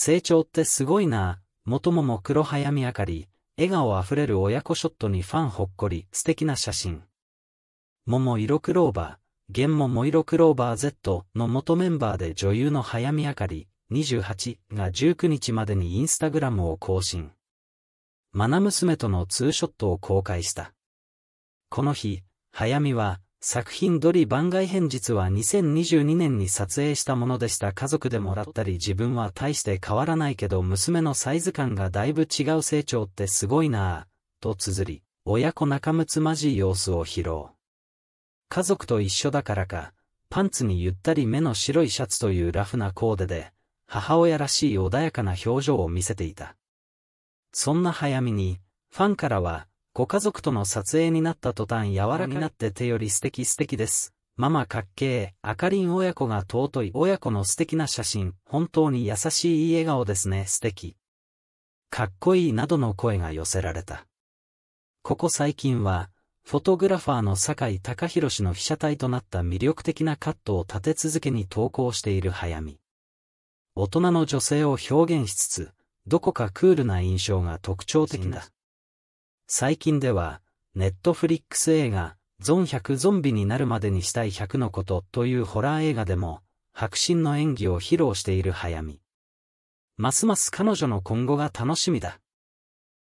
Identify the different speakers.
Speaker 1: 成長ってすごいな、元もも黒早見あかり、笑顔あふれる親子ショットにファンほっこり、素敵な写真。桃色クローバー、現桃色クローバー Z の元メンバーで女優の早見あかり、28が19日までにインスタグラムを更新。マナ娘とのツーショットを公開した。この日、早見は、作品ドリ番外編実は2022年に撮影したものでした家族でもらったり自分は大して変わらないけど娘のサイズ感がだいぶ違う成長ってすごいなぁ、と綴り、親子仲睦まじい様子を披露。家族と一緒だからか、パンツにゆったり目の白いシャツというラフなコーデで、母親らしい穏やかな表情を見せていた。そんな早見に、ファンからは、ご家族との撮影になった途端柔らかになって手より素敵素敵です。ママかっけー、あかりん親子が尊い親子の素敵な写真、本当に優しい笑顔ですね、素敵。かっこいいなどの声が寄せられた。ここ最近は、フォトグラファーの酒井隆弘の被写体となった魅力的なカットを立て続けに投稿している早見。大人の女性を表現しつつ、どこかクールな印象が特徴的だ。最近では、ネットフリックス映画、ゾン100ゾンビになるまでにしたい100のことというホラー映画でも、迫真の演技を披露している早見。ますます彼女の今後が楽しみだ。